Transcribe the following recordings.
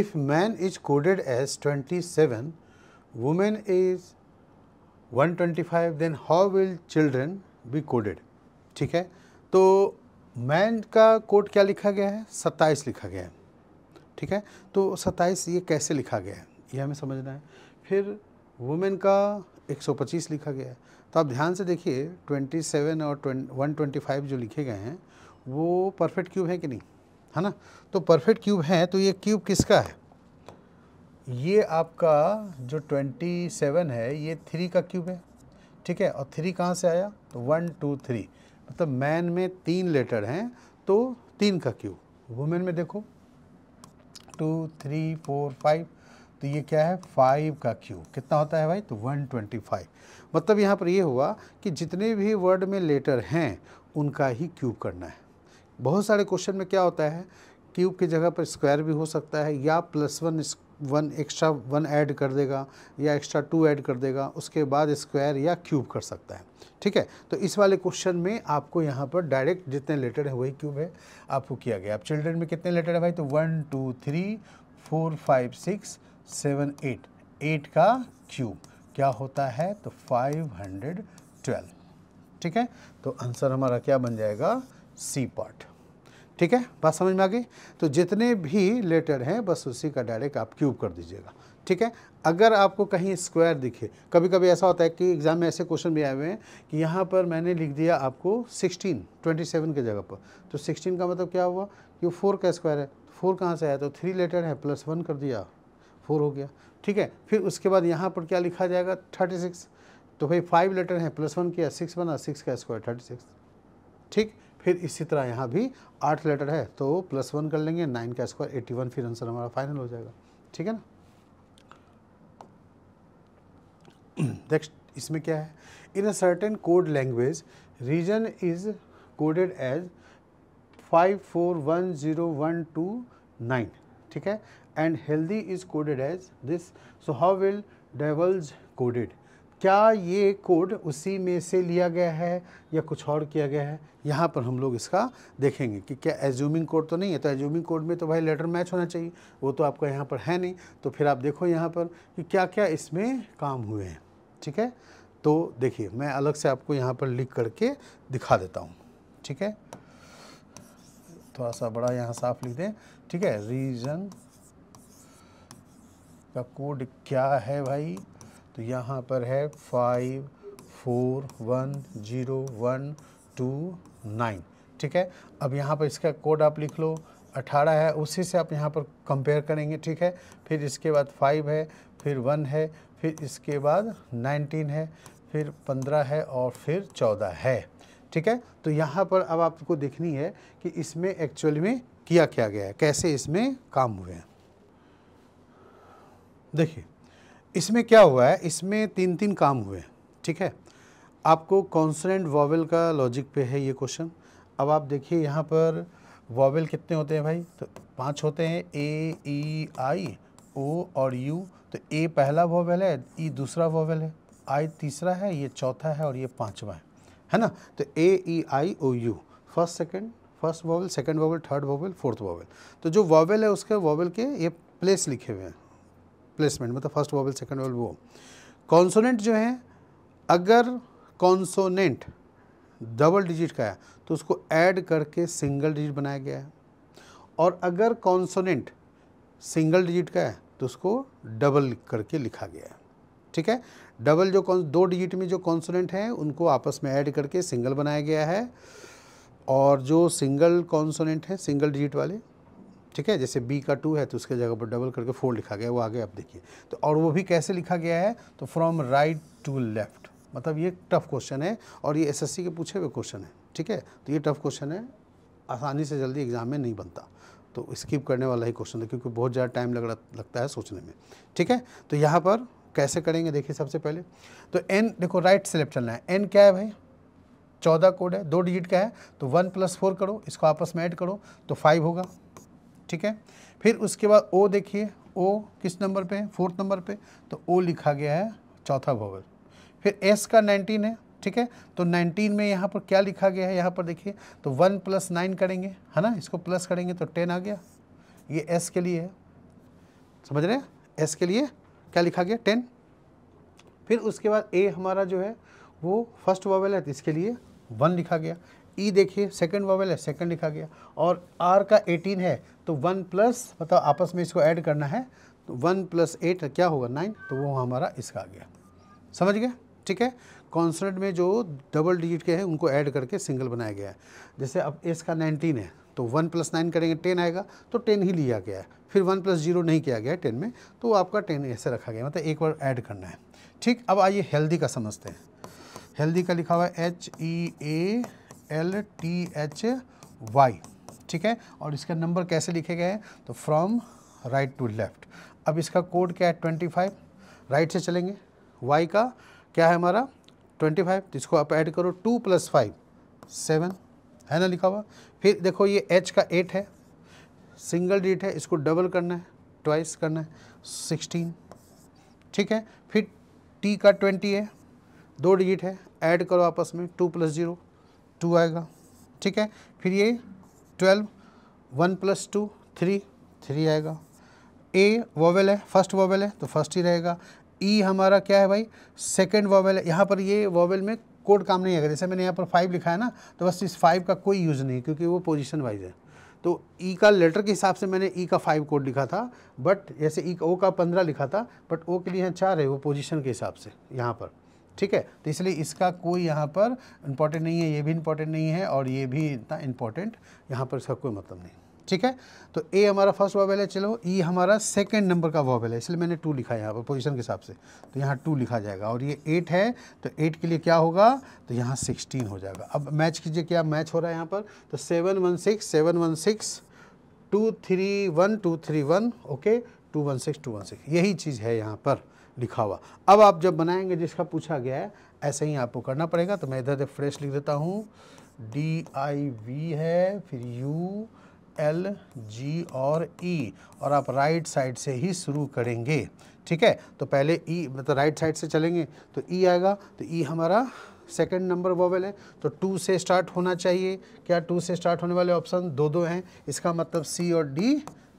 if man is coded as 27, woman is 125, then how will children be coded? ठीक है तो man का code क्या लिखा गया है 27 लिखा गया है ठीक है तो 27 ये कैसे लिखा गया है ये हमें समझना है फिर वुमेन का 125 लिखा गया है तो आप ध्यान से देखिए 27 और 125 जो लिखे गए हैं वो परफेक्ट क्यूब है कि नहीं है ना तो परफेक्ट क्यूब है तो ये क्यूब किसका है ये आपका जो 27 है ये थ्री का क्यूब है ठीक है और थ्री कहाँ से आया तो वन टू थ्री मतलब मैन में तीन लेटर हैं तो तीन का क्यूब वुमेन में देखो टू थ्री फोर फाइव तो ये क्या है फाइव का क्यूब कितना होता है भाई तो वन ट्वेंटी फाइव मतलब यहाँ पर ये हुआ कि जितने भी वर्ड में लेटर हैं उनका ही क्यूब करना है बहुत सारे क्वेश्चन में क्या होता है क्यूब की जगह पर स्क्वायर भी हो सकता है या plus one one extra one add कर देगा या एक्स्ट्रा टू ऐड कर देगा उसके बाद स्क्वायर या क्यूब कर सकता है ठीक है तो इस वाले क्वेश्चन में आपको यहाँ पर डायरेक्ट जितने लेटर है वही क्यूब है आपको किया गया आप चिल्ड्रेन में कितने लेटर है भाई तो one two three four five six seven eight eight का क्यूब क्या होता है तो फाइव हंड्रेड ट्वेल्व ठीक है तो आंसर हमारा क्या बन जाएगा सी पार्ट ठीक है बात समझ में आ गई तो जितने भी लेटर हैं बस उसी का डायरेक्ट आप क्यूब कर दीजिएगा ठीक है अगर आपको कहीं स्क्वायर दिखे कभी कभी ऐसा होता है कि एग्ज़ाम में ऐसे क्वेश्चन भी आए हुए हैं कि यहाँ पर मैंने लिख दिया आपको 16, 27 के जगह पर तो 16 का मतलब क्या हुआ कि फोर का स्क्वायर है तो फोर कहाँ से आया तो थ्री लेटर है प्लस वन कर दिया फोर हो गया ठीक है फिर उसके बाद यहाँ पर क्या लिखा जाएगा थर्टी सिक्स तो भाई फाइव लेटर है प्लस वन किया सिक्स बना सिक्स का स्क्वायर थर्टी सिक्स ठीक फिर इसी तरह यहाँ भी आठ लेटर है तो प्लस वन कर लेंगे नाइन का स्क्वायर एट्टी वन फिर आंसर हमारा फाइनल हो जाएगा ठीक है ना नेक्स्ट इसमें क्या है in a certain code language reason is coded as five four one zero one two nine ठीक है and healthy is coded as this so how will dwells coded क्या ये कोड उसी में से लिया गया है या कुछ और किया गया है यहाँ पर हम लोग इसका देखेंगे कि क्या एज्यूमिंग कोड तो नहीं है तो एज्यूमिंग कोड में तो भाई लेटर मैच होना चाहिए वो तो आपका यहाँ पर है नहीं तो फिर आप देखो यहाँ पर कि क्या क्या इसमें काम हुए हैं ठीक है तो देखिए मैं अलग से आपको यहाँ पर लिख करके दिखा देता हूँ ठीक है थोड़ा सा बड़ा यहाँ साफ लिख दें ठीक है रीजन का कोड क्या है भाई तो यहाँ पर है five four one zero one two nine ठीक है अब यहाँ पर इसका कोड आप लिख लो अठारह है उसी से आप यहाँ पर कंपेयर करेंगे ठीक है फिर इसके बाद फाइव है फिर वन है फिर इसके बाद नाइनटीन है फिर पंद्रह है और फिर चौदह है ठीक है तो यहाँ पर अब आपको देखनी है कि इसमें एक्चुअल में किया क्या गया है कैसे इसमें काम हुए हैं देखिए इसमें क्या हुआ है इसमें तीन तीन काम हुए ठीक है आपको कॉन्सनेंट वॉवल का लॉजिक पे है ये क्वेश्चन अब आप देखिए यहाँ पर वॉवल कितने होते हैं भाई तो पांच होते हैं ए ई आई ओ और यू तो ए पहला वॉवल है ई e दूसरा वॉवल है आई तीसरा है ये चौथा है और ये पाँचवा है है ना तो A E I O U first second first vowel second vowel third vowel fourth vowel तो जो वॉवल है उसके वॉवल के ये प्लेस लिखे हुए हैं प्लेसमेंट मतलब फर्स्ट वॉवल सेकेंड वॉवल वो कॉन्सोनेंट जो है अगर कॉन्सोनेंट डबल डिजिट का है तो उसको ऐड करके सिंगल डिजिट बनाया गया है और अगर कॉन्सोनेंट सिंगल डिजिट का है तो उसको डबल करके लिखा गया है ठीक है डबल जो दो डिजिट में जो कॉन्सोनेंट हैं उनको आपस में ऐड करके सिंगल बनाया गया है और जो सिंगल कॉन्सोनेंट हैं सिंगल डिजिट वाले ठीक है जैसे बी का टू है तो उसके जगह पर डबल करके फोर लिखा गया वो आगे आप देखिए तो और वो भी कैसे लिखा गया है तो फ्रॉम राइट टू लेफ्ट मतलब ये टफ क्वेश्चन है और ये एसएससी के पूछे हुए क्वेश्चन है ठीक है तो ये टफ क्वेश्चन है आसानी से जल्दी एग्जाम में नहीं बनता तो स्किप करने वाला ही क्वेश्चन है क्योंकि बहुत ज़्यादा टाइम लग लगता है सोचने में ठीक है तो यहाँ पर कैसे करेंगे देखिए सबसे पहले तो एन देखो राइट से लेफ्ट चलना है एन क्या है भाई चौदह कोड है दो डिजिट का है तो वन प्लस फोर करो इसको आपस में ऐड करो तो फाइव होगा ठीक है फिर उसके बाद ओ देखिए ओ किस नंबर पे है फोर्थ नंबर पे तो ओ लिखा गया है चौथा भवन फिर एस का नाइनटीन है ठीक है तो नाइनटीन में यहाँ पर क्या लिखा गया है यहाँ पर देखिए तो वन प्लस नाइन करेंगे है ना इसको प्लस करेंगे तो टेन आ गया ये एस के लिए है समझ रहे हैं एस के लिए क्या लिखा गया टेन फिर उसके बाद ए हमारा जो है वो फर्स्ट वॉवल है तो इसके लिए वन लिखा गया ई e देखिए सेकंड वॉवल है सेकंड लिखा गया और आर का एटीन है तो वन प्लस मतलब आपस में इसको ऐड करना है तो वन प्लस एट क्या होगा नाइन तो वो हमारा इसका आ गया समझ गया ठीक है कॉन्सनेंट में जो डबल डिजिट के हैं उनको ऐड करके सिंगल बनाया गया है जैसे अब एस का नाइनटीन है तो वन प्लस नाइन करेंगे टेन आएगा तो टेन ही लिया गया है फिर वन प्लस जीरो नहीं किया गया है टेन में तो आपका टेन ऐसे रखा गया मतलब एक बार ऐड करना है ठीक अब आइए हेल्दी का समझते हैं हेल्दी का लिखा हुआ है H E A L T H Y ठीक है और इसका नंबर कैसे लिखे गए हैं तो फ्रॉम राइट टू लेफ्ट अब इसका कोड क्या है ट्वेंटी फाइव राइट से चलेंगे वाई का क्या है हमारा ट्वेंटी फाइव तो इसको आप ऐड करो टू प्लस फाइव सेवन है ना लिखा हुआ फिर देखो ये एच का एट है सिंगल डिजिट है इसको डबल करना है ट्वाइस करना है सिक्सटीन ठीक है फिर टी का ट्वेंटी है दो डिजिट है ऐड करो आपस में टू प्लस ज़ीरो टू आएगा ठीक है फिर ये twelve one plus two three three आएगा ए वॉवेल है फर्स्ट वॉवेल है तो फर्स्ट ही रहेगा ई e हमारा क्या है भाई सेकेंड वॉवेल है यहाँ पर ये वॉवेल में कोड काम नहीं आएगा जैसे मैंने यहाँ पर फाइव लिखा है ना तो बस इस फाइव का कोई यूज़ नहीं क्योंकि वो पोजिशन वाइज है तो ई e का लेटर के हिसाब से मैंने ई e का फाइव कोड लिखा था बट जैसे ई e, ओ का पंद्रह लिखा था बट ओ के लिए यहाँ चार है वो पोजिशन के हिसाब से यहाँ पर ठीक है तो इसलिए इसका कोई यहाँ पर इम्पॉर्टेंट नहीं है ये भी इंपॉर्टेंट नहीं है और ये भी इतना इम्पॉर्टेंट यहाँ पर इसका कोई मतलब नहीं ठीक है तो ए हमारा फर्स्ट वॉबल है चलो ई e हमारा सेकंड नंबर का वॉबल है इसलिए मैंने टू लिखा है यहाँ पर पोजीशन के हिसाब से तो यहाँ टू लिखा जाएगा और ये एट है तो एट के लिए क्या होगा तो यहाँ सिक्सटीन हो जाएगा अब मैच कीजिए क्या मैच हो रहा है यहाँ पर तो seven one six seven one six two three one two three one okay two one six two one six यही चीज़ है यहाँ पर लिखा हुआ अब आप जब बनाएंगे जिसका पूछा गया है ऐसे ही आपको करना पड़ेगा तो मैं इधर से फ्रेश लिख देता हूँ डी आई वी है फिर यू एल जी और ई e, और आप राइट साइड से ही शुरू करेंगे ठीक है तो पहले ई e, मतलब राइट साइड से चलेंगे तो ई e आएगा तो ई e हमारा सेकंड नंबर वोवेल है तो टू से स्टार्ट होना चाहिए क्या टू से स्टार्ट होने वाले ऑप्शन दो दो हैं इसका मतलब सी और डी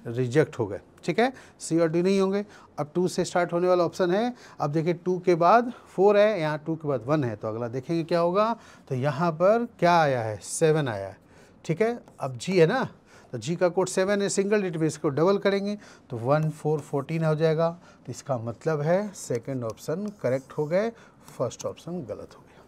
रिजेक्ट हो गए ठीक है सी और डी नहीं होंगे अब टू से स्टार्ट होने वाला ऑप्शन है अब देखिए टू के बाद फोर है यहाँ टू के बाद वन है तो अगला देखेंगे क्या होगा तो यहाँ पर क्या आया है सेवन आया है ठीक है अब जी है ना तो जी का कोड सेवन है सिंगल डिट में इसको डबल करेंगे तो वन फोर फोर्टीन हो जाएगा तो इसका मतलब है सेकेंड ऑप्शन करेक्ट हो गए फर्स्ट ऑप्शन गलत हो गया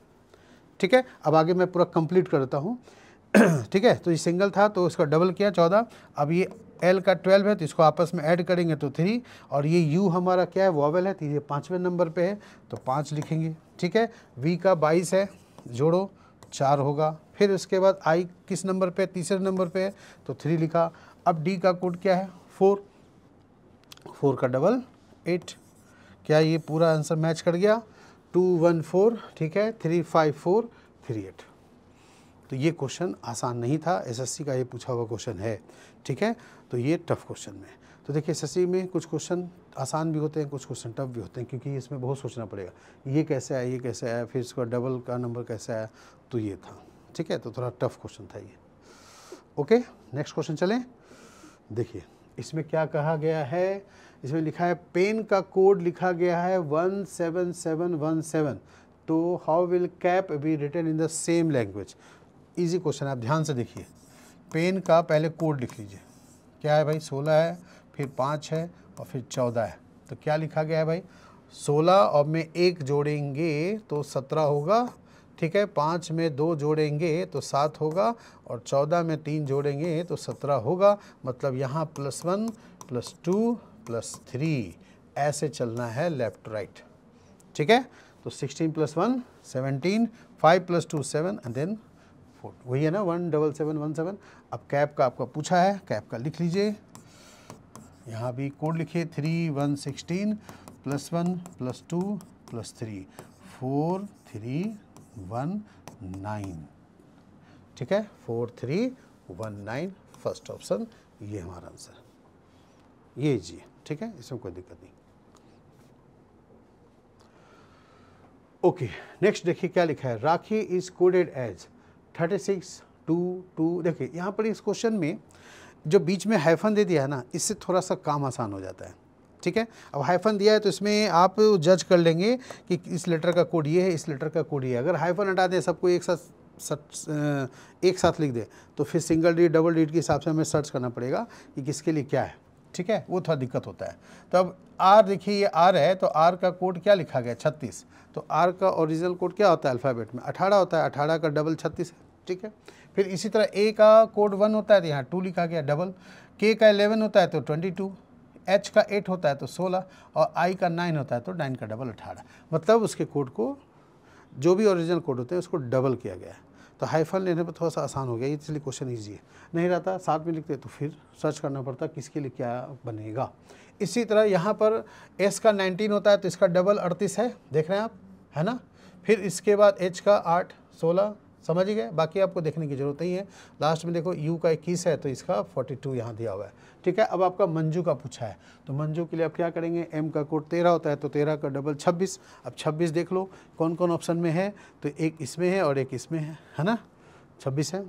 ठीक है अब आगे मैं पूरा कंप्लीट करता हूँ ठीक है तो ये सिंगल था तो इसका डबल किया चौदह अब ये एल का ट्वेल्व है तो इसको आपस में ऐड करेंगे तो थ्री और ये यू हमारा क्या है वॉवल है तो ये पाँचवें नंबर पे है तो पाँच लिखेंगे ठीक है वी का बाईस है जोड़ो चार होगा फिर उसके बाद आई किस नंबर पे तीसरे नंबर पे है तो थ्री लिखा अब डी का कोड क्या है फोर फोर का डबल एट क्या ये पूरा आंसर मैच कर गया टू वन फोर ठीक है three five four three eight तो ये क्वेश्चन आसान नहीं था एसएससी का ये पूछा हुआ क्वेश्चन है ठीक है तो ये टफ क्वेश्चन में तो देखिए एसएससी में कुछ क्वेश्चन आसान भी होते हैं कुछ क्वेश्चन टफ भी होते हैं क्योंकि इसमें बहुत सोचना पड़ेगा ये कैसे आया ये कैसे आया फिर इसका डबल का नंबर कैसे आया तो ये था ठीक है तो थोड़ा टफ क्वेश्चन था ये ओके नेक्स्ट क्वेश्चन चलें देखिए इसमें क्या कहा गया है इसमें लिखा है पेन का कोड लिखा गया है one seven seven one seven तो how will cap be written in the same language easy question है आप ध्यान से देखिए पेन का पहले कोड लिख लीजिए क्या है भाई सोलह है फिर पाँच है और फिर चौदह है तो क्या लिखा गया है भाई सोलह और में एक जोड़ेंगे तो सत्रह होगा ठीक है पाँच में दो जोड़ेंगे तो सात होगा और चौदह में तीन जोड़ेंगे तो सत्रह होगा मतलब यहाँ plus one plus two plus three ऐसे चलना है लेफ्ट राइट ठीक है तो sixteen plus one seventeen five plus two seven and then four वही है ना one double seven one seven अब कैप का आपका पूछा है कैप का लिख लीजिए यहाँ भी कोड लिखिए three one sixteen plus one plus two plus three four three one nine ठीक है four three one nine first option ये हमारा आंसर ये जी ठीक है इसमें कोई दिक्कत नहीं ओके नेक्स्ट देखिए क्या लिखा है Rakhi is coded as thirty six two two देखिए यहाँ पर इस क्वेश्चन में जो बीच में हाइफन दे दिया है ना इससे थोड़ा सा काम आसान हो जाता है ठीक है अब हाइफन दिया है तो इसमें आप जज कर लेंगे कि इस लेटर का कोड ये है इस लेटर का कोड ये है अगर हाइफन हटा दें सबको एक साथ सर्च एक साथ लिख दे तो फिर सिंगल रीड डबल रीड के हिसाब से हमें सर्च करना पड़ेगा कि किसके लिए क्या है ठीक है वो थोड़ा दिक्कत होता है तो अब आर देखिए ये आर है तो आर का कोड क्या लिखा गया छत्तीस तो आर का ओरिजिनल कोड क्या होता है अल्फ़ाबेट में अठारह होता है अठारह का डबल छत्तीस है ठीक है फिर इसी तरह ए का कोड वन होता है तो यहाँ टू लिखा गया डबल के का एलेवन होता है तो ट्वेंटी टू एच का एट होता है तो सोलह और आई का नाइन होता है तो नाइन का डबल अठारह मतलब उसके कोड को जो भी ओरिजिनल कोड होते हैं उसको डबल किया गया है तो हाईफन लेने पर थोड़ा सा आसान हो गया इसलिए क्वेश्चन ईजी है नहीं रहता साथ में लिखते तो फिर सर्च करना पड़ता किसके लिए क्या बनेगा इसी तरह यहाँ पर एस का नाइनटीन होता है तो इसका डबल अड़तीस है देख रहे हैं आप है ना फिर इसके बाद एच का आठ सोलह समझ गए बाकी आपको देखने की जरूरत नहीं है लास्ट में देखो यू का इक्कीस है तो इसका फोर्टी टू यहाँ दिया हुआ है ठीक है अब आपका मंजू का पूछा है तो मंजू के लिए आप क्या करेंगे एम का कोड तेरह होता है तो तेरह का डबल छब्बीस अब छब्बीस देख लो कौन कौन ऑप्शन में है तो एक इसमें है और एक इसमें है है ना छब्बीस है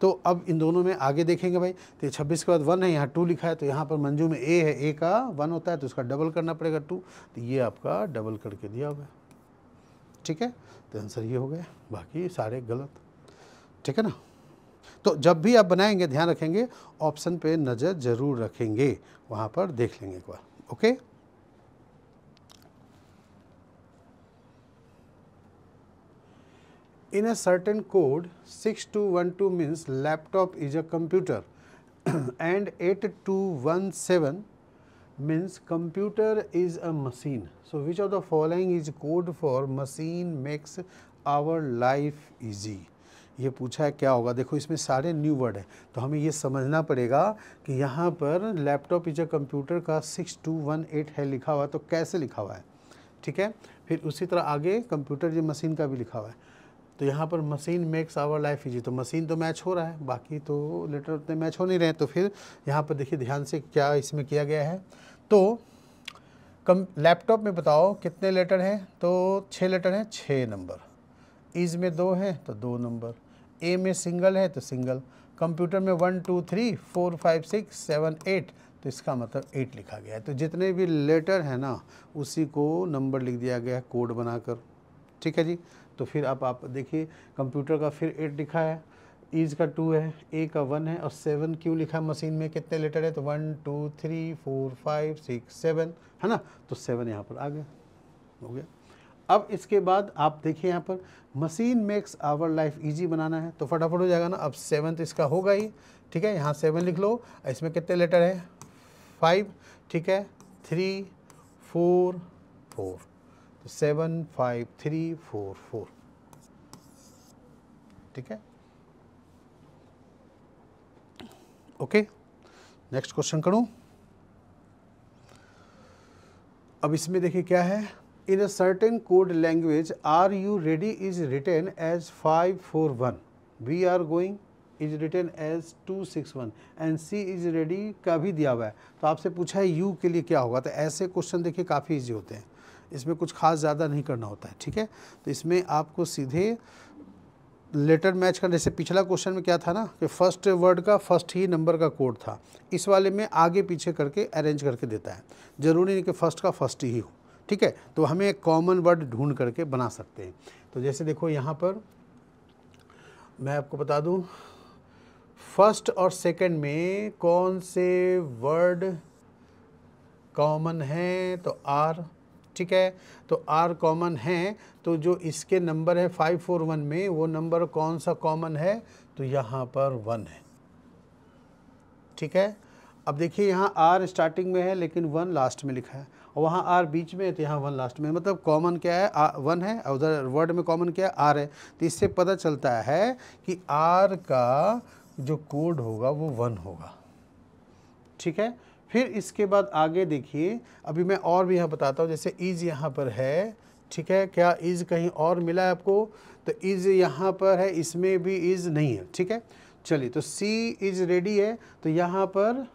तो अब इन दोनों में आगे देखेंगे भाई तो ये छब्बीस के बाद वन है यहाँ टू लिखा है तो यहाँ पर मंजू में ए है ए का वन होता है तो उसका डबल करना पड़ेगा टू तो ये आपका डबल करके दिया हुआ है ठीक है तो आंसर ये हो गया बाकी सारे गलत ठीक है ना तो जब भी आप बनाएंगे ध्यान रखेंगे ऑप्शन पे नज़र ज़रूर रखेंगे वहाँ पर देख लेंगे एक बार okay in code six two one two means laptop is a computer and eight two one seven means computer is a machine so which of the following is code for machine makes our life easy ये पूछा है क्या होगा देखो इसमें सारे new word है तो हमें ये समझना पड़ेगा कि यहाँ पर लैपटॉप इज अ कंप्यूटर का सिक्स टू वन एट है लिखा हुआ है तो कैसे लिखा हुआ है ठीक है फिर उसी तरह आगे कंप्यूटर जो मशीन का भी लिखा हुआ है तो यहाँ पर machine makes our life easy तो मशीन तो मैच हो रहा है बाकी तो लेटर उतने मैच हो नहीं रहे तो फिर यहाँ पर देखिए ध्यान से क्या इसमें किया गया है तो कम लैपटॉप में बताओ कितने लेटर हैं तो छः लेटर हैं छः नंबर इज़ में दो हैं तो दो नंबर ए में सिंगल है तो सिंगल कंप्यूटर में one two three four five six seven eight तो इसका मतलब एट लिखा गया है तो जितने भी लेटर हैं ना उसी को नंबर लिख दिया गया है कोड बनाकर ठीक है जी तो फिर आप आप देखिए कंप्यूटर का फिर एट लिखा है ईज का टू है ए का वन है और सेवन क्यों लिखा मशीन में कितने लेटर है तो one two three four five six seven है ना तो सेवन यहाँ पर आ गया हो गया अब इसके बाद आप देखिए यहाँ पर machine makes our life easy बनाना है तो फटाफट हो जाएगा ना अब सेवन तो इसका होगा ही ठीक है यहाँ सेवन लिख लो इसमें कितने लेटर है फाइव ठीक है थ्री फोर फोर तो seven five three four four ठीक है ओके नेक्स्ट क्वेश्चन करूं अब इसमें देखिए क्या है in a certain code language are you ready is written as five four one we are going is written as two six one and see is ready का भी दिया हुआ है तो आपसे पूछा है यू के लिए क्या होगा तो ऐसे क्वेश्चन देखिए काफ़ी ईजी होते हैं इसमें कुछ खास ज़्यादा नहीं करना होता है ठीक है तो इसमें आपको सीधे लेटर मैच करने जैसे पिछला क्वेश्चन में क्या था ना कि फर्स्ट वर्ड का फर्स्ट ही नंबर का कोड था इस वाले में आगे पीछे करके अरेंज करके देता है ज़रूरी नहीं कि फर्स्ट का फर्स्ट ही हो ठीक है तो हमें कॉमन वर्ड ढूंढ करके बना सकते हैं तो जैसे देखो यहाँ पर मैं आपको बता दूँ फर्स्ट और सेकेंड में कौन से वर्ड कॉमन हैं तो आर ठीक है तो आर कॉमन है तो जो इसके नंबर है फाइव फोर वन में वो नंबर कौन सा कॉमन है तो यहाँ पर वन है ठीक है अब देखिए यहाँ आर स्टार्टिंग में है लेकिन वन लास्ट में लिखा है और वहाँ आर बीच में है तो यहाँ वन लास्ट में मतलब कॉमन क्या है आ, वन है और उधर वर्ड में कॉमन क्या है आर है तो इससे पता चलता है कि आर का जो कोड होगा वो वन होगा ठीक है फिर इसके बाद आगे देखिए अभी मैं और भी यहाँ बताता हूँ जैसे इज यहाँ पर है ठीक है क्या इज कहीं और मिला है आपको तो इज यहाँ पर है इसमें भी इज नहीं है ठीक है चलिए तो सी इज रेडी है तो यहाँ पर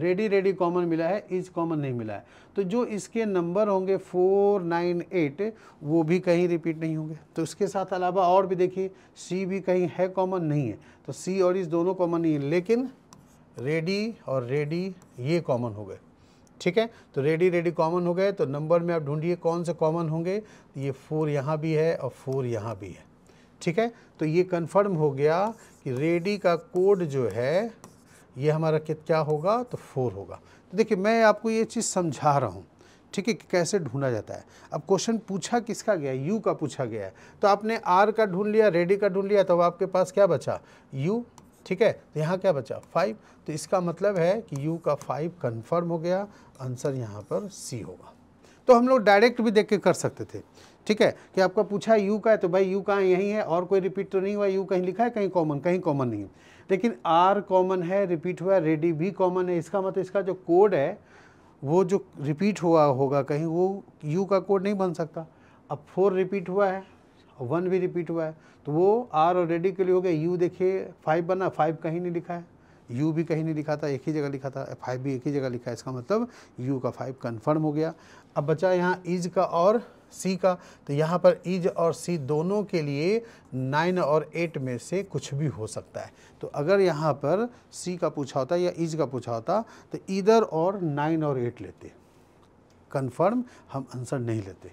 रेडी रेडी कॉमन मिला है इज कॉमन नहीं मिला है तो जो इसके नंबर होंगे फोर नाइन एट वो भी कहीं रिपीट नहीं होंगे तो इसके साथ अलावा और भी देखिए सी भी कहीं है कॉमन नहीं है तो सी और इज दोनों कॉमन नहीं है लेकिन रेडी और रेडी ये कॉमन हो गए ठीक है तो रेडी रेडी कॉमन हो गए तो नंबर में आप ढूंढिए कौन से कॉमन होंगे ये फोर यहाँ भी है और फोर यहाँ भी है ठीक है तो ये कंफर्म हो गया कि रेडी का कोड जो है ये हमारा क्या होगा तो फोर होगा तो देखिए मैं आपको ये चीज़ समझा रहा हूँ ठीक है कि कैसे ढूंढा जाता है अब क्वेश्चन पूछा किसका गया यू का पूछा गया है तो आपने आर का ढूंढ लिया रेडी का ढूंढ लिया तो आपके पास क्या बचा यू ठीक है तो यहाँ क्या बचा फाइव तो इसका मतलब है कि यू का फाइव कन्फर्म हो गया आंसर यहाँ पर सी होगा तो हम लोग डायरेक्ट भी देख के कर सकते थे ठीक है कि आपका पूछा यू का है तो भाई यू कहाँ यहीं है और कोई रिपीट तो नहीं हुआ यू कहीं लिखा है कहीं कॉमन कहीं कॉमन नहीं है लेकिन आर कॉमन है रिपीट हुआ रेडी भी कॉमन है इसका मतलब इसका जो कोड है वो जो रिपीट हुआ होगा कहीं वो यू का कोड नहीं बन सकता अब फोर रिपीट हुआ है वन भी रिपीट हुआ है तो वो आर ऑलरेडी के लिए हो गया यू देखिए फाइव बना फाइव कहीं नहीं लिखा है यू भी कहीं नहीं लिखा था एक ही जगह लिखा था फाइव भी एक ही जगह लिखा है इसका मतलब यू का फाइव कन्फर्म हो गया अब बचा यहाँ इज का और सी का तो यहाँ पर इज और सी दोनों के लिए नाइन और एट में से कुछ भी हो सकता है तो अगर यहाँ पर सी का पूछा होता या इज का पूछा होता तो इधर और नाइन और एट लेते कन्फर्म हम आंसर नहीं लेते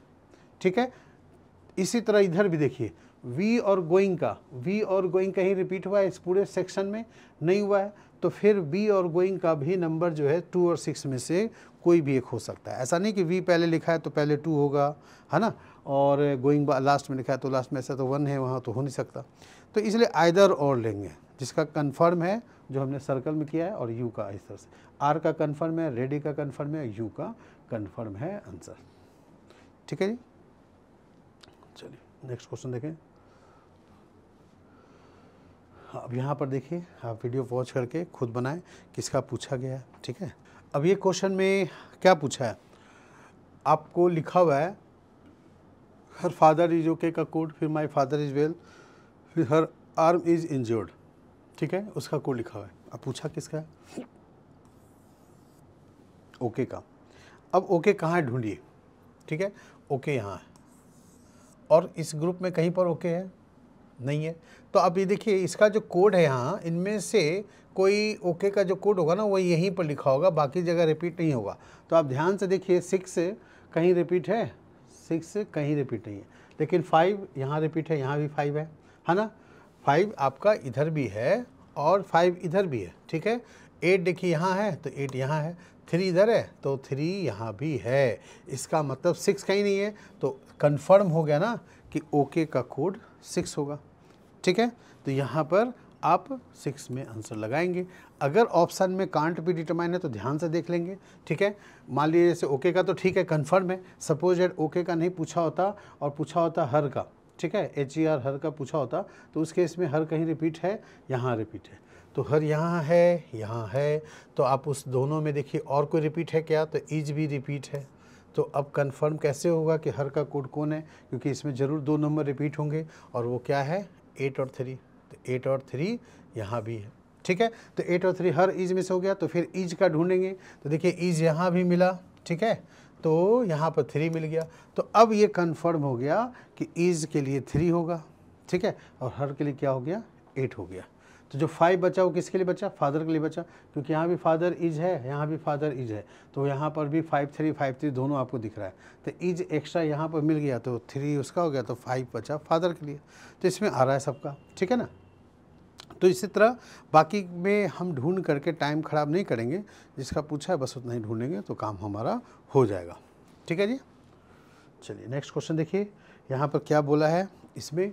ठीक है इसी तरह इधर भी देखिए वी और गोइंग का वी और गोइंग कहीं रिपीट हुआ है इस पूरे सेक्शन में नहीं हुआ है तो फिर वी और गोइंग का भी नंबर जो है टू और सिक्स में से कोई भी एक हो सकता है ऐसा नहीं कि वी पहले लिखा है तो पहले टू होगा है ना और गोइंग लास्ट में लिखा है तो लास्ट में ऐसा तो वन है वहाँ तो हो नहीं सकता तो इसलिए आइदर और लेंगे जिसका कन्फर्म है जो हमने सर्कल में किया है और यू का इस तरह से आर का कन्फर्म है रेडी का कन्फर्म है यू का कन्फर्म है आंसर ठीक है जी चलिए नेक्स्ट क्वेश्चन देखें हाँ, अब यहाँ पर देखिए आप वीडियो वॉच करके खुद बनाएं किसका पूछा गया ठीक है अब ये क्वेश्चन में क्या पूछा है आपको लिखा हुआ है हर फादर इज ओके का कोड फिर माई फादर इज वेल फिर हर आर्म इज इंजर्ड ठीक है उसका कोड लिखा हुआ है अब पूछा किसका है ओके का अब ओके कहाँ है ढूंढिए ठीक है ओके यहाँ है और इस ग्रुप में कहीं पर ओके है नहीं है तो आप ये देखिए इसका जो कोड है यहाँ इनमें से कोई ओके का जो कोड होगा ना वो यहीं पर लिखा होगा बाकी जगह रिपीट नहीं होगा तो आप ध्यान से देखिए सिक्स कहीं रिपीट है सिक्स कहीं रिपीट नहीं है लेकिन फाइव यहाँ रिपीट है यहाँ भी फाइव है है ना फाइव आपका इधर भी है और फाइव इधर भी है ठीक है एट देखिए यहाँ है तो एट यहाँ है थ्री इधर है तो थ्री यहाँ भी है इसका मतलब सिक्स कहीं नहीं है तो कंफर्म हो गया ना कि ओके का कोड सिक्स होगा ठीक है तो यहाँ पर आप सिक्स में आंसर लगाएंगे अगर ऑप्शन में कांट भी डिटरमाइन है तो ध्यान से देख लेंगे ठीक है मान लीजिए जैसे ओके का तो ठीक है कन्फर्म है सपोज एट ओके का नहीं पूछा होता और पूछा होता हर का ठीक है एच ई आर हर का पूछा होता तो उस केस में हर कहीं रिपीट है यहाँ रिपीट है तो हर यहाँ है यहाँ है तो आप उस दोनों में देखिए और कोई रिपीट है क्या तो इज भी रिपीट है तो अब कंफर्म कैसे होगा कि हर का कोड कौन है क्योंकि इसमें ज़रूर दो नंबर रिपीट होंगे और वो क्या है एट और थ्री तो एट और थ्री यहाँ भी है ठीक है तो एट और थ्री हर इज में से हो गया तो फिर इज का ढूंढेंगे तो देखिए इज यहाँ भी मिला ठीक है तो यहाँ पर थ्री मिल गया तो अब ये कन्फर्म हो गया कि ईज के लिए थ्री होगा ठीक है और हर के लिए क्या हो गया एट हो गया तो जो फाइव बचा वो किसके लिए बचा फादर के लिए बचा क्योंकि यहाँ भी फादर इज है यहाँ भी फादर इज है तो यहाँ पर भी फाइव थ्री फाइव थ्री दोनों आपको दिख रहा है तो इज एक्स्ट्रा यहाँ पर मिल गया तो थ्री उसका हो गया तो फाइव बचा फादर के लिए तो इसमें आ रहा है सबका ठीक है ना तो इसी तरह बाकी में हम ढूंढ करके टाइम ख़राब नहीं करेंगे जिसका पूछा है बस उतना ही ढूंढेंगे तो काम हमारा हो जाएगा ठीक है जी चलिए नेक्स्ट क्वेश्चन देखिए यहाँ पर क्या बोला है इसमें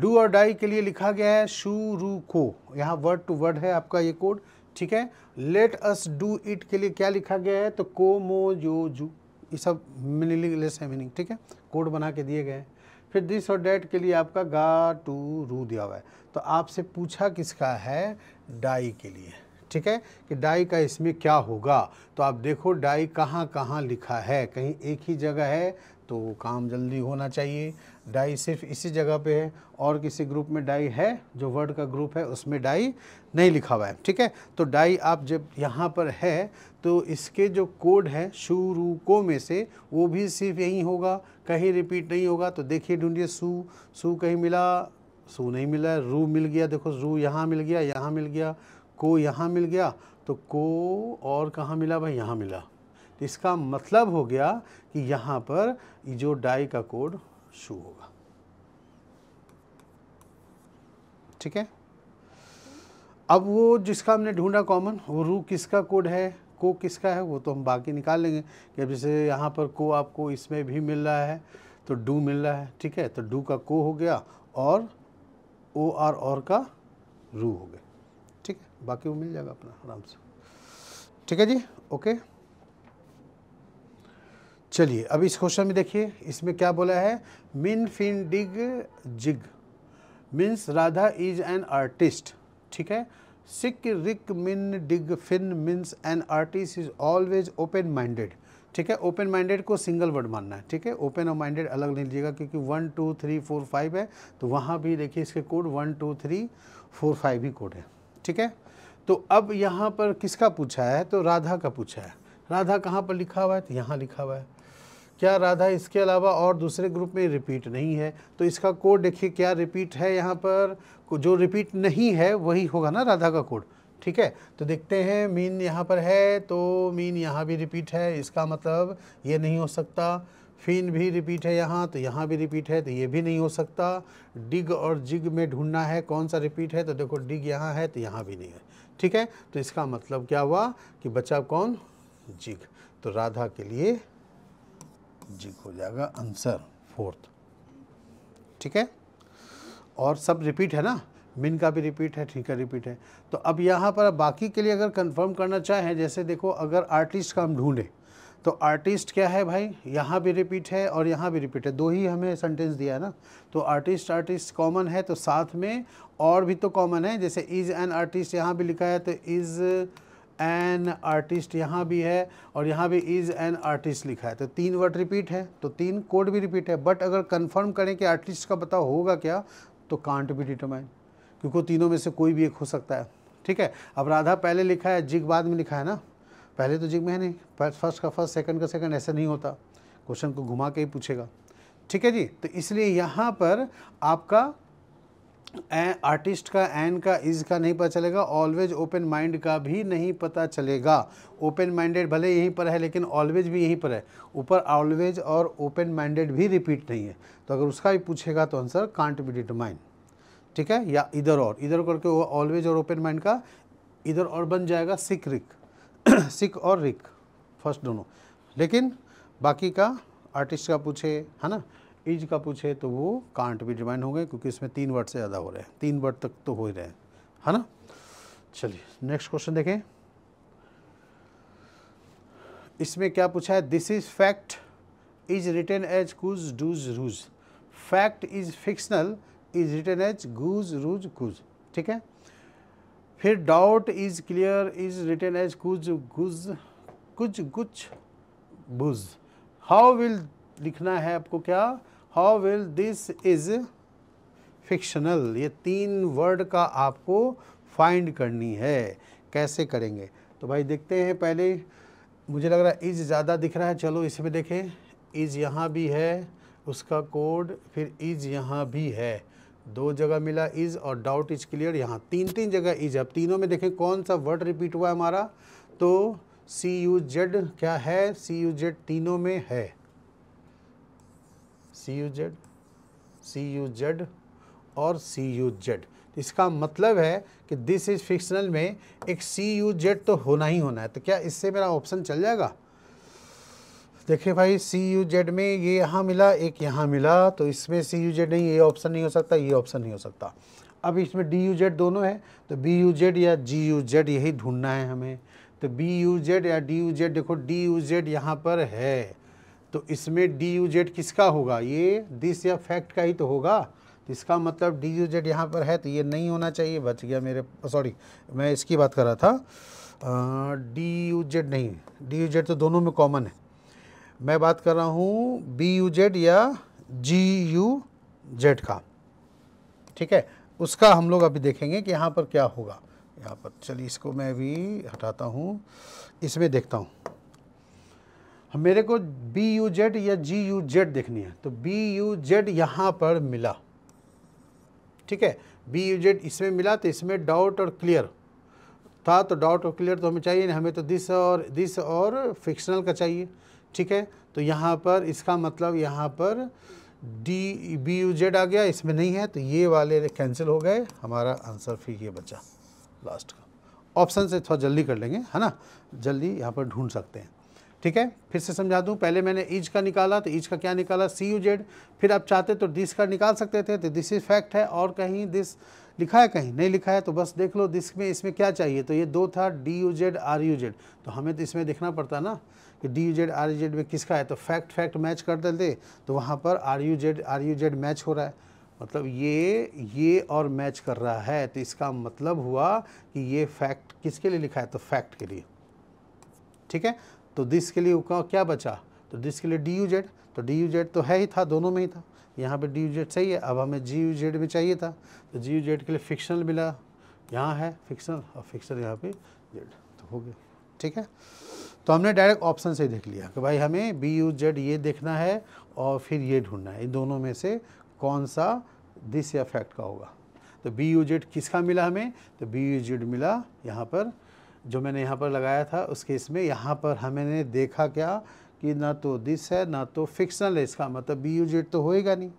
डू और डाई के लिए लिखा गया है शू रू को यहाँ वर्ड टू वर्ड है आपका ये कोड ठीक है लेट अस डू इट के लिए क्या लिखा गया है तो को मो जो जू ये सब मीनिंग लेस है मीनिंग ठीक है कोड बना के दिए गए हैं फिर दिस और डेट के लिए आपका गा टू रू दिया हुआ है तो आपसे पूछा किसका है डाई के लिए ठीक है कि डाई का इसमें क्या होगा तो आप देखो डाई कहाँ कहाँ लिखा है कहीं एक ही जगह है तो काम जल्दी होना चाहिए डाई सिर्फ इसी जगह पे है और किसी ग्रुप में डाई है जो वर्ड का ग्रुप है उसमें डाई नहीं लिखा हुआ है ठीक है तो डाई आप जब यहाँ पर है तो इसके जो कोड है शुरू को में से वो भी सिर्फ यही होगा कहीं रिपीट नहीं होगा तो देखिए ढूंढिए सू सू कहीं मिला सू नहीं मिला रू मिल गया देखो रू यहाँ मिल गया यहाँ मिल गया को यहाँ मिल गया तो को और कहाँ मिला भाई यहाँ मिला तो इसका मतलब हो गया कि यहाँ पर जो डाई का कोड शू होगा ठीक है अब वो जिसका हमने ढूंढा कॉमन वो रू किसका कोड है को किसका है वो तो हम बाकी निकाल लेंगे कि जैसे यहाँ पर को आपको इसमें भी मिल रहा है तो डू मिल रहा है ठीक है तो डू का को हो गया और ओ आर और का रू हो गया ठीक है बाकी वो मिल जाएगा अपना आराम से ठीक है जी ओके चलिए अब इस क्वेश्चन में देखिए इसमें क्या बोला है मिन फिन डिग जिग means Radha is an artist ठीक है सिक रिक मिन डिग फिन means an artist is always open minded ठीक है ओपन माइंडेड को सिंगल वर्ड मानना है ठीक है ओपन और माइंडेड अलग नहीं लीजिएगा क्योंकि one two three four five है तो वहाँ भी देखिए इसके code one two three four five ही कोड है ठीक है तो अब यहाँ पर किसका पूछा है तो राधा का पूछा है राधा कहाँ पर लिखा हुआ है तो यहाँ लिखा हुआ है क्या राधा इसके अलावा और दूसरे ग्रुप में रिपीट नहीं है तो इसका कोड देखिए क्या रिपीट है यहाँ पर जो रिपीट नहीं है वही होगा ना राधा का कोड ठीक है तो देखते हैं मीन यहाँ पर है तो मीन यहाँ भी रिपीट है इसका मतलब ये नहीं हो सकता फिन भी रिपीट है यहाँ तो यहाँ भी रिपीट है तो ये भी नहीं हो सकता डिग और जिग में ढूंढना है कौन सा रिपीट है तो देखो डिग यहाँ है तो यहाँ भी नहीं है ठीक है तो इसका मतलब क्या हुआ कि बचा कौन जिग तो राधा के लिए जिग हो जाएगा आंसर फोर्थ ठीक है और सब रिपीट है ना मिन का भी रिपीट है ठीक है रिपीट है तो अब यहाँ पर बाकी के लिए अगर कंफर्म करना चाहें जैसे देखो अगर आर्टिस्ट का हम ढूंढें तो आर्टिस्ट क्या है भाई यहाँ भी रिपीट है और यहाँ भी रिपीट है दो ही हमें सेंटेंस दिया है ना तो आर्टिस्ट आर्टिस्ट कॉमन है तो साथ में और भी तो कॉमन है जैसे इज़ एन आर्टिस्ट यहाँ भी लिखा है तो इज़ एन आर्टिस्ट यहाँ भी है और यहाँ भी इज़ एन आर्टिस्ट लिखा है तो तीन वर्ड रिपीट है तो तीन कोड भी रिपीट है बट अगर कन्फर्म करें कि आर्टिस्ट का पता होगा क्या तो कांट भी डिटरमाइन क्योंकि तीनों में से कोई भी एक हो सकता है ठीक है अब राधा पहले लिखा है जिग बाद में लिखा है ना पहले तो जिग में है नहीं फर्स्ट का फर्स्ट सेकंड का सेकंड ऐसा नहीं होता क्वेश्चन को घुमा के ही पूछेगा ठीक है जी तो इसलिए यहाँ पर आपका आर्टिस्ट का एन का इज का नहीं पता चलेगा ऑलवेज ओपन माइंड का भी नहीं पता चलेगा ओपन माइंडेड भले यहीं पर है लेकिन ऑलवेज भी यहीं पर है ऊपर ऑलवेज और ओपन माइंडेड भी रिपीट नहीं है तो अगर उसका भी पूछेगा तो आंसर कांट बी डिटरमाइन ठीक है या इधर और इधर करके वो ऑलवेज और ओपन माइंड का इधर और बन जाएगा सिक्रिक सिख और रिक फर्स्ट दोनों लेकिन बाकी का आर्टिस्ट का पूछे है ना इज का पूछे तो वो कांट भी डिमांड होंगे क्योंकि इसमें तीन वर्ड से ज़्यादा हो रहे हैं तीन वर्ड तक तो हो ही रहे हैं है ना चलिए नेक्स्ट क्वेश्चन देखें इसमें क्या पूछा है this is fact is written as kooj dooj rooj fact is fictional is written as gooj rooj kooj ठीक है फिर doubt is clear is written as कुछ गुज कुछ कुछ बुज हाउ विल लिखना है आपको क्या how will this is fictional ये तीन वर्ड का आपको फाइंड करनी है कैसे करेंगे तो भाई देखते हैं पहले मुझे लग रहा है इज ज़्यादा दिख रहा है चलो इसमें देखें इज यहाँ भी है उसका कोड फिर इज यहाँ भी है दो जगह मिला इज और डाउट इज क्लियर यहाँ तीन तीन जगह इज अब तीनों में देखें कौन सा वर्ड रिपीट हुआ है हमारा तो सी यू जेड क्या है सी यू जेड तीनों में है C U Z C U Z और सी यू जेड इसका मतलब है कि दिस इज़ फिक्शनल में एक सी यू जेड तो होना ही होना है तो क्या इससे मेरा ऑप्शन चल जाएगा देखिए भाई सी यू जेड में ये यहाँ मिला एक यहाँ मिला तो इसमें सी यू जेड नहीं ये ऑप्शन नहीं हो सकता ये ऑप्शन नहीं हो सकता अब इसमें डी यू जेड दोनों है तो बी यू जेड या जी यू जेड यही ढूंढना है हमें तो बी यू जेड या डी यू जेड देखो डी यू जेड यहाँ पर है तो इसमें डी यू जेड किसका होगा ये दिस या फैक्ट का ही तो होगा तो इसका मतलब डी यू जेड यहाँ पर है तो ये नहीं होना चाहिए बच गया मेरे सॉरी मैं इसकी बात कर रहा था डी यू जेड नहीं डी यू जेड तो दोनों में कॉमन है मैं बात कर रहा हूँ बी यू जेड या जी यू जेड का ठीक है उसका हम लोग अभी देखेंगे कि यहाँ पर क्या होगा यहाँ पर चलिए इसको मैं भी हटाता हूँ इसमें देखता हूँ हाँ, मेरे को बी यू जेड या जी यू जेड देखनी है तो बी यू जेड यहाँ पर मिला ठीक है बी यू जेड इसमें मिला तो इसमें डाउट और क्लियर था तो डाउट और क्लियर तो हमें चाहिए नहीं हमें तो दिस और दिस और फिक्शनल का चाहिए ठीक है तो यहाँ पर इसका मतलब यहाँ पर डी बी यू जेड आ गया इसमें नहीं है तो ये वाले कैंसिल हो गए हमारा आंसर फिर ये बचा लास्ट का ऑप्शन से थोड़ा जल्दी कर लेंगे है ना जल्दी यहाँ पर ढूंढ सकते हैं ठीक है फिर से समझा दूँ पहले मैंने ईज का निकाला तो ईज का क्या निकाला सी यू जेड फिर आप चाहते तो दिस का निकाल सकते थे तो दिस इज फैक्ट है और कहीं दिस लिखा है कहीं नहीं लिखा है तो बस देख लो दिस में इसमें क्या चाहिए तो ये दो था D U Z R U Z तो हमें तो इसमें देखना पड़ता ना कि D U Z R U Z में किसका है तो फैक्ट फैक्ट मैच कर देते तो वहाँ पर R U Z R U Z match हो रहा है मतलब ये ये और मैच कर रहा है तो इसका मतलब हुआ कि ये फैक्ट किसके लिए लिखा है तो फैक्ट के लिए ठीक है तो दिस के लिए क्या बचा तो दिस के लिए डी यू जेड तो डी यू जेड तो है ही था दोनों में ही था यहाँ पे डी यू जेड सही है अब हमें जी यू जेड में चाहिए था तो जी यू जेड के लिए फिक्शनल मिला यहाँ है फिक्शनल और फिक्शनल यहाँ पे जेड तो हो गया ठीक है तो हमने डायरेक्ट ऑप्शन से देख लिया कि भाई हमें बी यू जेड ये देखना है और फिर ये ढूंढना है इन दोनों में से कौन सा दिस या फैक्ट का होगा तो बी यू जेड किसका मिला हमें तो बी यू जेड मिला यहाँ पर जो मैंने यहाँ पर लगाया था उस केस में यहाँ पर हमने देखा क्या कि ना तो दिस है ना तो फिक्शनल है इसका मतलब बी यू जेड तो होएगा नहीं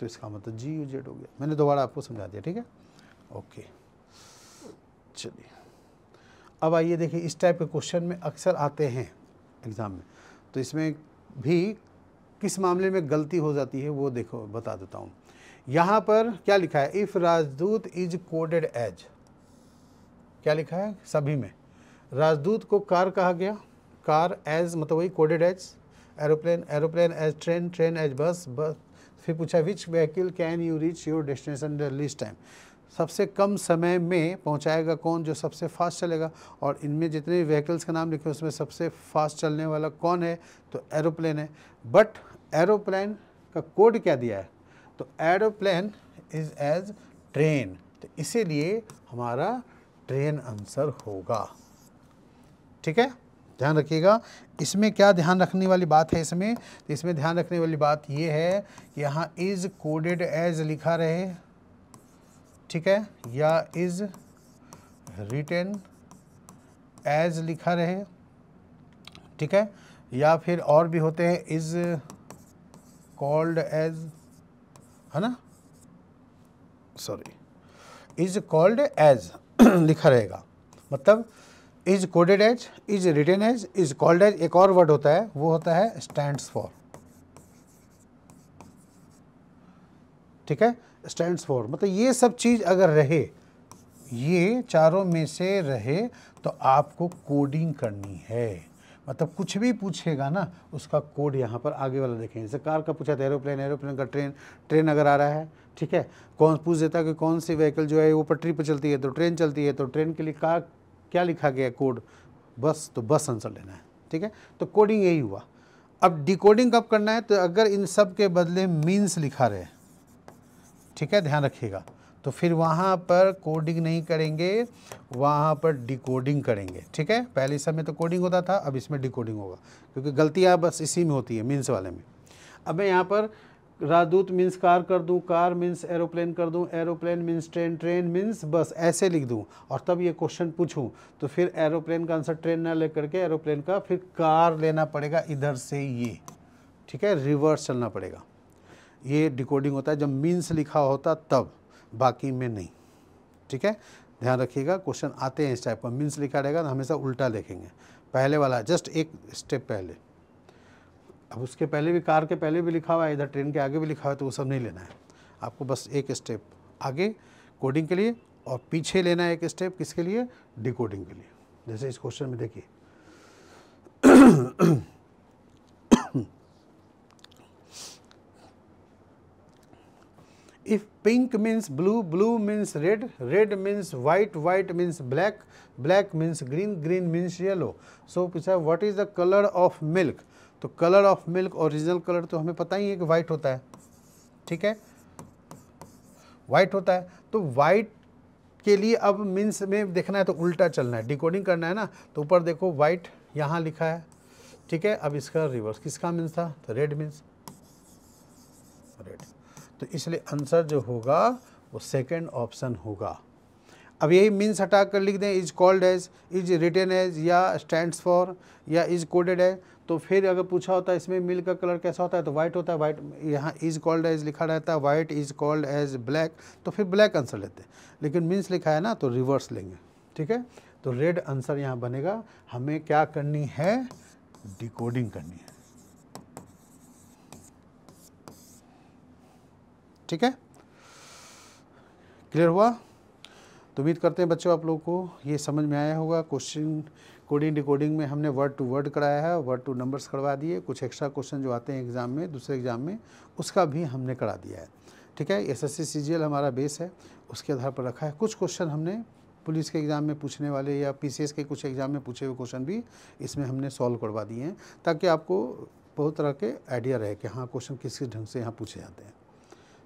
तो इसका मतलब जी यू जेड हो गया मैंने दोबारा आपको समझा दिया ठीक है ओके चलिए अब आइए देखिए इस टाइप के क्वेश्चन में अक्सर आते हैं एग्ज़ाम में तो इसमें भी किस मामले में गलती हो जाती है वो देखो बता देता हूँ यहाँ पर क्या लिखा है इफ़ राजदूत इज कोडेड एज क्या लिखा है सभी में राजदूत को कार कहा गया कार एज मतलब वही coded as aeroplane aeroplane as train train as bus bus फिर पूछा which vehicle can you reach your destination the least time सबसे कम समय में पहुंचाएगा कौन जो सबसे फास्ट चलेगा और इनमें जितने भी व्हीकल्स का नाम लिखे उसमें सबसे फास्ट चलने वाला कौन है तो एरोप्लेन है बट एरोप्लेन का कोड क्या दिया है तो एरोप्लेन इज़ एज ट्रेन तो इसीलिए हमारा ट्रेन आंसर होगा ठीक है ध्यान रखिएगा इसमें क्या ध्यान रखने वाली बात है इसमें तो इसमें ध्यान रखने वाली बात ये है कि यहाँ इज़ कोडेड एज लिखा रहे ठीक है या इज रिटेन एज लिखा रहे ठीक है या फिर और भी होते हैं इज कॉल्ड एज है ना सॉरी इज कॉल्ड एज लिखा रहेगा मतलब is coded as is written as is called as एक और वर्ड होता है वो होता है स्टैंड फॉर ठीक है स्टैंड फॉर मतलब ये सब चीज़ अगर रहे ये चारों में से रहे तो आपको कोडिंग करनी है मतलब कुछ भी पूछेगा ना उसका कोड यहाँ पर आगे वाला देखेंगे जैसे कार का पूछा था एरोप्लेन एरोप्लेन का ट्रेन ट्रेन अगर आ रहा है ठीक है कौन पूछ देता है कि कौन सी व्हीकल जो है वो पटरी पर चलती है तो ट्रेन चलती है तो ट्रेन के लिए कार क्या लिखा गया कोड बस तो बस आंसर लेना है ठीक है तो कोडिंग यही हुआ अब डिकोडिंग कब करना है तो अगर इन सब के बदले मीन्स लिखा रहे ठीक है ध्यान रखिएगा तो फिर वहाँ पर कोडिंग नहीं करेंगे वहाँ पर डिकोडिंग करेंगे ठीक है पहले इस समय तो कोडिंग होता था अब इसमें डिकोडिंग होगा क्योंकि गलतियाँ बस इसी में होती है मीन्स वाले में अब मैं यहाँ पर राजदूत मीन्स कार कर दूँ कार मीन्स एरोप्लेन कर दूँ aeroplane means train train means bus ऐसे लिख दूँ और तब ये क्वेश्चन पूछूँ तो फिर एरोप्लेन का आंसर ट्रेन ना लेकर के एरोप्लेन का फिर कार लेना पड़ेगा इधर से ये ठीक है रिवर्स चलना पड़ेगा ये डिकोडिंग होता है जब मीन्स लिखा होता तब बाकी में नहीं ठीक है ध्यान रखिएगा क्वेश्चन आते हैं इस टाइप का मीन्स लिखा रहेगा तो हमेशा उल्टा लिखेंगे पहले वाला जस्ट एक स्टेप पहले अब उसके पहले भी कार के पहले भी लिखा हुआ है इधर ट्रेन के आगे भी लिखा हुआ है तो वो सब नहीं लेना है आपको बस एक स्टेप आगे कोडिंग के लिए और पीछे लेना है एक स्टेप किसके लिए डिकोडिंग के लिए जैसे इस क्वेश्चन में देखिए if pink means blue, blue means red, red means white, white means black, black means green, green means yellow. So पूछा what is the color of milk? तो color of milk original color तो हमें पता ही है कि white होता है ठीक है white होता है तो white के लिए अब मीन्स में देखना है तो उल्टा चलना है डिकोडिंग करना है ना तो ऊपर देखो वाइट यहाँ लिखा है ठीक है अब इसका रिवर्स किसका मीन्स था तो रेड मीन्स रेड तो इसलिए आंसर जो होगा वो सेकेंड ऑप्शन होगा अब यही मीन्स हटा कर लिख दें is called as is written as या स्टैंड्स फॉर या इज कोडेड एज तो फिर अगर पूछा होता है इसमें मिल का कलर कैसा होता है तो वाइट होता है वाइट यहाँ इज कॉल्ड एज लिखा रहता है white is called as black तो फिर ब्लैक आंसर लेते हैं लेकिन मीन्स लिखा है ना तो रिवर्स लेंगे ठीक है तो रेड आंसर यहाँ बनेगा हमें क्या करनी है डिकोडिंग करनी है ठीक है क्लियर हुआ तो उम्मीद करते हैं बच्चों आप लोगों को ये समझ में आया होगा क्वेश्चन कोडिंग डिकोडिंग में हमने वर्ड टू वर्ड कराया है वर्ड टू नंबर्स करवा दिए कुछ एक्स्ट्रा क्वेश्चन जो आते हैं एग्ज़ाम में दूसरे एग्ज़ाम में उसका भी हमने करा दिया है ठीक है एस एस हमारा बेस है उसके आधार पर रखा है कुछ क्वेश्चन हमने पुलिस के एग्ज़ाम में पूछने वाले या पी के कुछ एग्ज़ाम में पूछे हुए क्वेश्चन भी इसमें हमने सॉल्व करवा दिए हैं ताकि आपको बहुत तरह के आइडिया रहे कि हाँ क्वेश्चन किस किस ढंग से यहाँ पूछे जाते हैं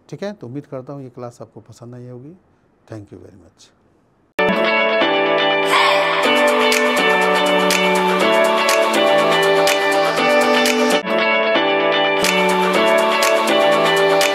ठीक है तो उम्मीद करता हूँ ये क्लास आपको पसंद आई होगी थैंक यू वेरी मच